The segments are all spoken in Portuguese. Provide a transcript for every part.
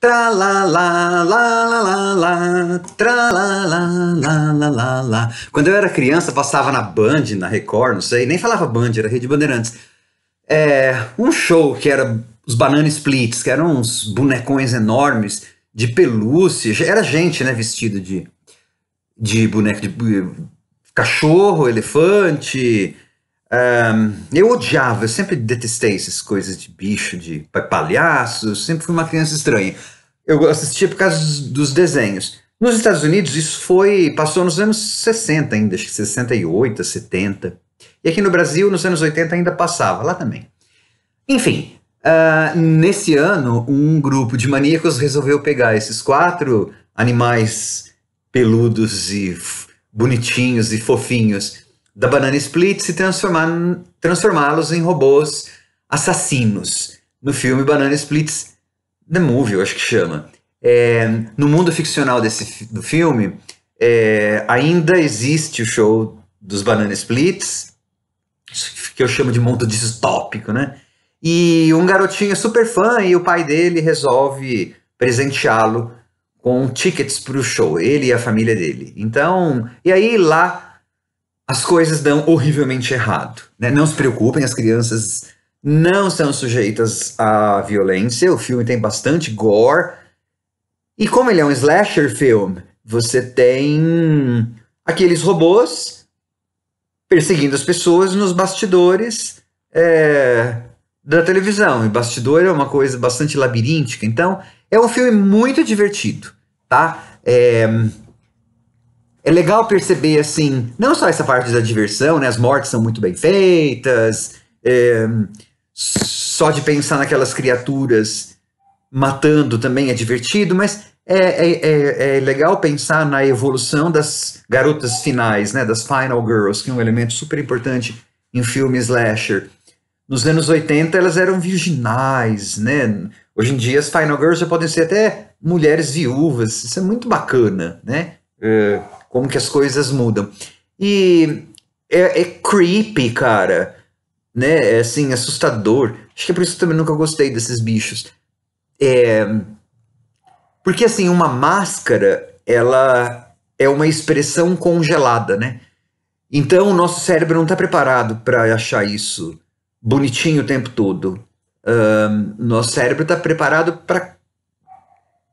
Tra la la la la la la, tra la la la la la la. Quando eu era criança, passava na Band, na Record, não sei, nem falava Band, era Rede Bandeirantes. É, um show que era os Banana Splits, que eram uns bonecões enormes de pelúcia, era gente, né, vestido de de boneco de, de eh, cachorro, elefante, um, eu odiava, eu sempre detestei essas coisas de bicho, de palhaço, sempre fui uma criança estranha. Eu assistia por causa dos, desenhos. Nos Estados Unidos, isso foi. passou nos anos 60 ainda, acho que 68, 70. E aqui no Brasil, nos anos 80 ainda passava, lá também. Enfim, uh, nesse ano, um grupo de maníacos resolveu pegar esses quatro animais peludos e bonitinhos e fofinhos da Banana Split se transformá-los em robôs assassinos. No filme Banana Splits, The Movie, eu acho que chama. É, no mundo ficcional desse, do filme, é, ainda existe o show dos Banana Splits, que eu chamo de mundo distópico, né? E um garotinho é super fã e o pai dele resolve presenteá-lo com tickets para o show, ele e a família dele. Então, e aí lá as coisas dão horrivelmente errado. Né? Não se preocupem, as crianças não são sujeitas à violência. O filme tem bastante gore. E como ele é um slasher film, você tem aqueles robôs perseguindo as pessoas nos bastidores é, da televisão. E bastidor é uma coisa bastante labiríntica. Então, é um filme muito divertido, tá? É, é legal perceber, assim, não só essa parte da diversão, né? As mortes são muito bem feitas, é, só de pensar naquelas criaturas matando também é divertido, mas é, é, é, é legal pensar na evolução das garotas finais, né? Das Final Girls, que é um elemento super importante em filme slasher. Nos anos 80 elas eram virginais, né? Hoje em dia as Final Girls já podem ser até mulheres viúvas, isso é muito bacana, né? é, como que as coisas mudam. E é, é creepy, cara. Né? É assim, assustador. Acho que é por isso que eu também nunca gostei desses bichos. É... Porque assim, uma máscara, ela é uma expressão congelada, né? Então o nosso cérebro não está preparado para achar isso bonitinho o tempo todo. Um, nosso cérebro está preparado para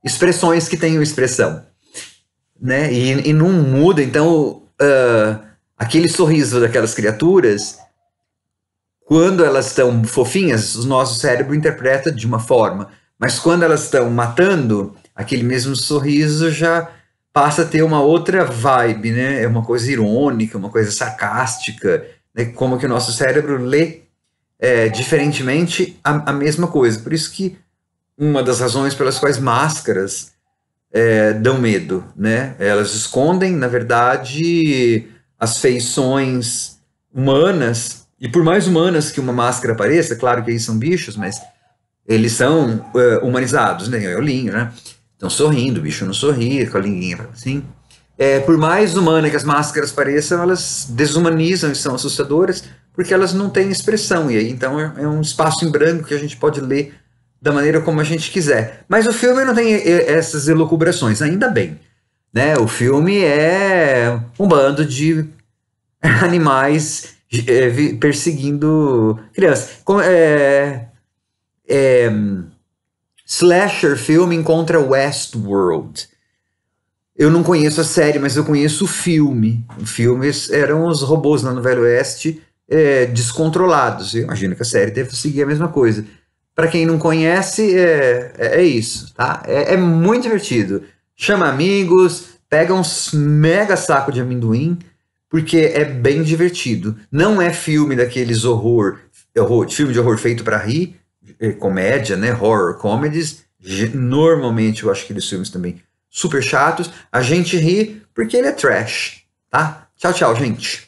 expressões que tenham expressão né? E, e não muda. Então, uh, aquele sorriso daquelas criaturas, quando elas estão fofinhas, o nosso cérebro interpreta de uma forma. Mas quando elas estão matando, aquele mesmo sorriso já passa a ter uma outra vibe, né? É uma coisa irônica, uma coisa sarcástica, né? Como que o nosso cérebro lê é, diferentemente a, a mesma coisa. Por isso que uma das razões pelas quais máscaras é, dão medo, né? Elas escondem, na verdade, as feições humanas, e por mais humanas que uma máscara pareça, claro que aí são bichos, mas eles são é, humanizados, né? É o linho, né? Estão sorrindo, o bicho não sorri, com a linguinha assim. É, por mais humana que as máscaras pareçam, elas desumanizam e são assustadoras porque elas não têm expressão. E aí, então, é, é um espaço em branco que a gente pode ler da maneira como a gente quiser. Mas o filme não tem essas elucubrações, ainda bem. Né? O filme é um bando de animais é, perseguindo crianças. É, é, slasher filme encontra Westworld. Eu não conheço a série, mas eu conheço o filme. O filme eram os robôs lá no Velho Oeste é, descontrolados. Eu imagino que a série deve seguir a mesma coisa. Para quem não conhece, é, é, é isso, tá? É, é, muito divertido. Chama amigos, pega um mega saco de amendoim, porque é bem divertido. Não é filme daqueles horror, horror filme de horror feito para rir, é, comédia, né? Horror comedies. Normalmente eu acho que eles filmes também super chatos. A gente ri porque ele é trash, tá? Tchau, tchau, gente.